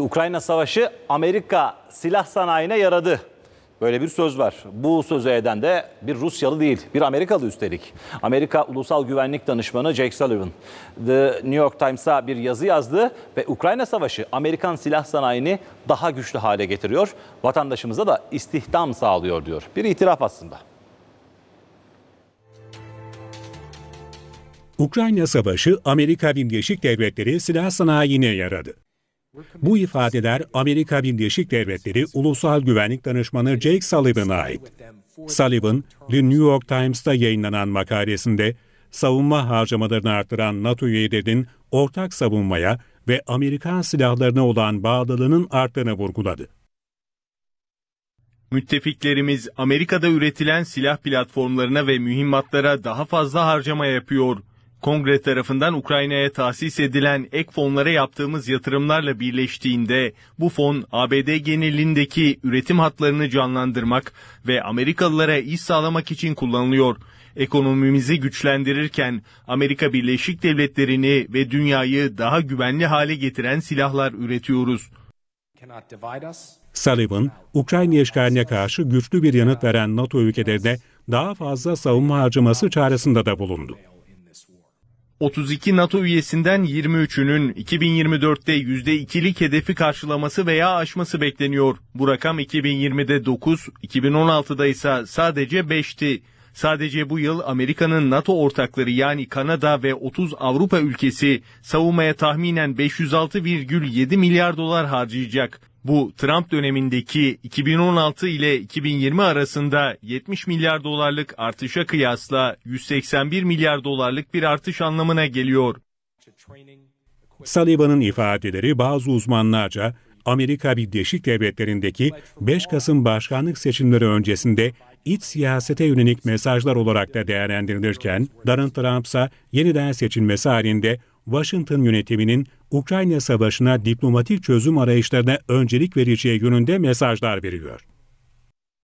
Ukrayna Savaşı Amerika silah sanayine yaradı. Böyle bir söz var. Bu sözü eden de bir Rusyalı değil, bir Amerikalı üstelik. Amerika Ulusal Güvenlik Danışmanı Jake Sullivan The New York Times'a bir yazı yazdı ve Ukrayna Savaşı Amerikan silah sanayini daha güçlü hale getiriyor. Vatandaşımıza da istihdam sağlıyor diyor. Bir itiraf aslında. Ukrayna Savaşı Amerika Birleşik Devletleri silah sanayine yaradı. Bu ifadeler Amerika Birleşik Devletleri Ulusal Güvenlik Danışmanı Jake Sullivan'a ait. Sullivan, The New York Times'ta yayınlanan makalesinde savunma harcamalarını artıran NATO üyelerinin ortak savunmaya ve Amerikan silahlarına olan bağlılığının arttığını vurguladı. Müttefiklerimiz Amerika'da üretilen silah platformlarına ve mühimmatlara daha fazla harcama yapıyor. Kongre tarafından Ukrayna'ya tahsis edilen ek fonlara yaptığımız yatırımlarla birleştiğinde bu fon ABD genelindeki üretim hatlarını canlandırmak ve Amerikalılara iş sağlamak için kullanılıyor. Ekonomimizi güçlendirirken Amerika Birleşik Devletleri'ni ve dünyayı daha güvenli hale getiren silahlar üretiyoruz. Sullivan, Ukrayna işgaline karşı güçlü bir yanıt veren NATO ülkelerine daha fazla savunma harcaması çaresinde de bulundu. 32 NATO üyesinden 23'ünün 2024'te %2'lik hedefi karşılaması veya aşması bekleniyor. Bu rakam 2020'de 9, 2016'da ise sadece 5'ti. Sadece bu yıl Amerika'nın NATO ortakları yani Kanada ve 30 Avrupa ülkesi savunmaya tahminen 506,7 milyar dolar harcayacak bu Trump dönemindeki 2016 ile 2020 arasında 70 milyar dolarlık artışa kıyasla 181 milyar dolarlık bir artış anlamına geliyor. Saliba'nın ifadeleri bazı uzmanlarca Amerika Birleşik Devletleri'ndeki 5 Kasım başkanlık seçimleri öncesinde iç siyasete yönelik mesajlar olarak da değerlendirilirken, Donald Trump'sa yeniden seçilmesi halinde Washington yönetiminin Ukrayna Savaşı'na diplomatik çözüm arayışlarına öncelik vereceği yönünde mesajlar veriyor.